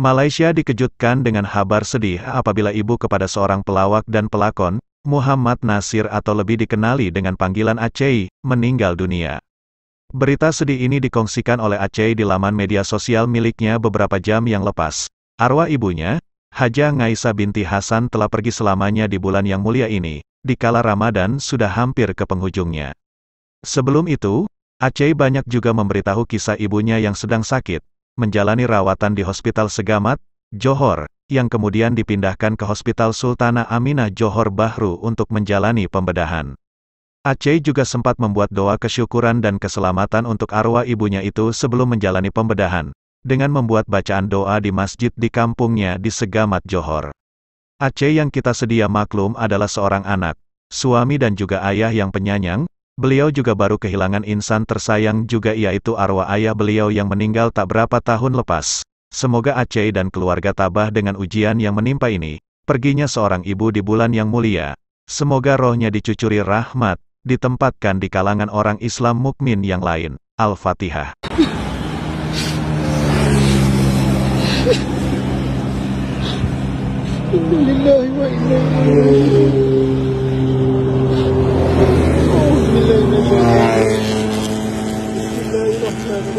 Malaysia dikejutkan dengan kabar sedih apabila ibu kepada seorang pelawak dan pelakon, Muhammad Nasir atau lebih dikenali dengan panggilan Aceh, meninggal dunia. Berita sedih ini dikongsikan oleh Aceh di laman media sosial miliknya beberapa jam yang lepas. Arwah ibunya, Haja Ngaisa binti Hasan telah pergi selamanya di bulan yang mulia ini, di kala Ramadan sudah hampir ke penghujungnya. Sebelum itu, Aceh banyak juga memberitahu kisah ibunya yang sedang sakit, menjalani rawatan di Hospital Segamat, Johor, yang kemudian dipindahkan ke Hospital Sultana Aminah Johor Bahru untuk menjalani pembedahan. Aceh juga sempat membuat doa kesyukuran dan keselamatan untuk arwah ibunya itu sebelum menjalani pembedahan, dengan membuat bacaan doa di masjid di kampungnya di Segamat Johor. Aceh yang kita sedia maklum adalah seorang anak, suami dan juga ayah yang penyanyang, Beliau juga baru kehilangan insan tersayang juga yaitu arwah ayah beliau yang meninggal tak berapa tahun lepas. Semoga Aceh dan keluarga tabah dengan ujian yang menimpa ini. Perginya seorang ibu di bulan yang mulia. Semoga rohnya dicucuri rahmat, ditempatkan di kalangan orang Islam mukmin yang lain. Al-Fatihah. Innalillahi